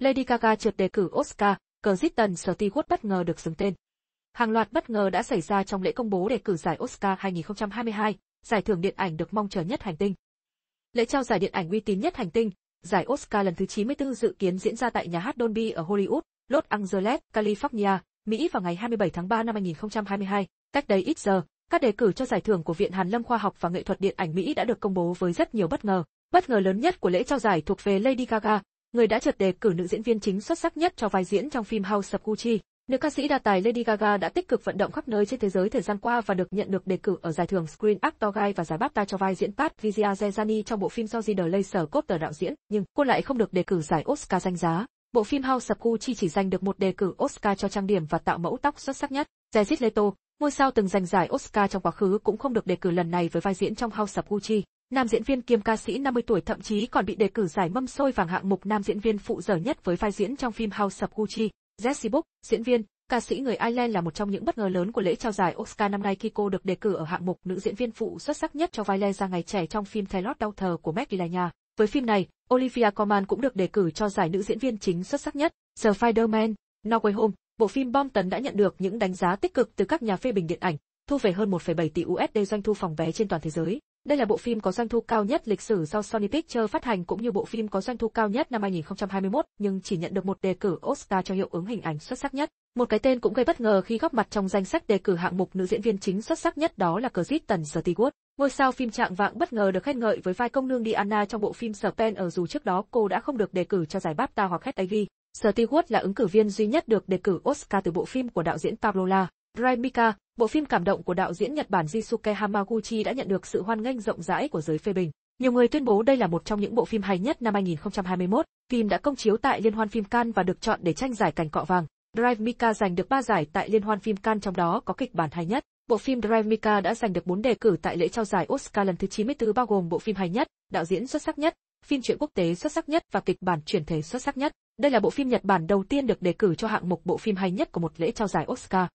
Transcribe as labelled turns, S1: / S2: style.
S1: Lady Gaga trượt đề cử Oscar, Kristen Stewart bất ngờ được xứng tên. Hàng loạt bất ngờ đã xảy ra trong lễ công bố đề cử giải Oscar 2022, giải thưởng điện ảnh được mong chờ nhất hành tinh. Lễ trao giải điện ảnh uy tín nhất hành tinh, giải Oscar lần thứ 94 dự kiến diễn ra tại nhà hát Dolby ở Hollywood, Los Angeles, California, Mỹ vào ngày 27 tháng 3 năm 2022. Cách đây ít giờ, các đề cử cho giải thưởng của Viện Hàn Lâm Khoa học và Nghệ thuật Điện ảnh Mỹ đã được công bố với rất nhiều bất ngờ. Bất ngờ lớn nhất của lễ trao giải thuộc về Lady Gaga, người đã chợt đề cử nữ diễn viên chính xuất sắc nhất cho vai diễn trong phim House of Gucci. Nữ ca sĩ đa tài Lady Gaga đã tích cực vận động khắp nơi trên thế giới thời gian qua và được nhận được đề cử ở giải thưởng Screen Actor Guild và giải BAFTA cho vai diễn Pat Viziazezani trong bộ phim do The Laser Coaster đạo diễn, nhưng cô lại không được đề cử giải Oscar danh giá. Bộ phim House of Gucci chỉ giành được một đề cử Oscar cho trang điểm và tạo mẫu tóc xuất sắc nhất. Jared Leto, Ngôi sao từng giành giải Oscar trong quá khứ cũng không được đề cử lần này với vai diễn trong House of Gucci. Nam diễn viên kiêm ca sĩ 50 tuổi thậm chí còn bị đề cử giải mâm xôi vàng hạng mục nam diễn viên phụ dở nhất với vai diễn trong phim House of Gucci. Jessie Book, diễn viên, ca sĩ người Ireland là một trong những bất ngờ lớn của lễ trao giải Oscar năm nay khi cô được đề cử ở hạng mục nữ diễn viên phụ xuất sắc nhất cho vai Leza ngày trẻ trong phim Thái Lót Đau Thờ của Magdalena. Với phim này, Olivia Colman cũng được đề cử cho giải nữ diễn viên chính xuất sắc nhất. The Spider-Man, No Way Home, Bộ phim Bom tấn đã nhận được những đánh giá tích cực từ các nhà phê bình điện ảnh, thu về hơn 1,7 tỷ USD doanh thu phòng vé trên toàn thế giới. Đây là bộ phim có doanh thu cao nhất lịch sử do Sony Pictures phát hành cũng như bộ phim có doanh thu cao nhất năm 2021, nhưng chỉ nhận được một đề cử Oscar cho hiệu ứng hình ảnh xuất sắc nhất. Một cái tên cũng gây bất ngờ khi góp mặt trong danh sách đề cử hạng mục nữ diễn viên chính xuất sắc nhất đó là Kristen Stewart. Ngôi sao phim trạng vạng bất ngờ được khen ngợi với vai công nương Diana trong bộ phim Serpent, ở dù trước đó cô đã không được đề cử cho giải BAFTA hoặc HAG. Stewart là ứng cử viên duy nhất được đề cử Oscar từ bộ phim của đạo diễn Pablo Raimica, bộ phim cảm động của đạo diễn Nhật Bản Jisuke Hamaguchi đã nhận được sự hoan nghênh rộng rãi của giới phê bình. Nhiều người tuyên bố đây là một trong những bộ phim hay nhất năm 2021. Phim đã công chiếu tại Liên hoan phim Cannes và được chọn để tranh giải cành cọ vàng. Drive Mika giành được 3 giải tại Liên hoan phim Cannes trong đó có kịch bản hay nhất. Bộ phim Drive Mika đã giành được 4 đề cử tại lễ trao giải Oscar lần thứ 94 bao gồm bộ phim hay nhất, đạo diễn xuất sắc nhất, phim truyện quốc tế xuất sắc nhất và kịch bản chuyển thể xuất sắc nhất. Đây là bộ phim Nhật Bản đầu tiên được đề cử cho hạng mục bộ phim hay nhất của một lễ trao giải Oscar.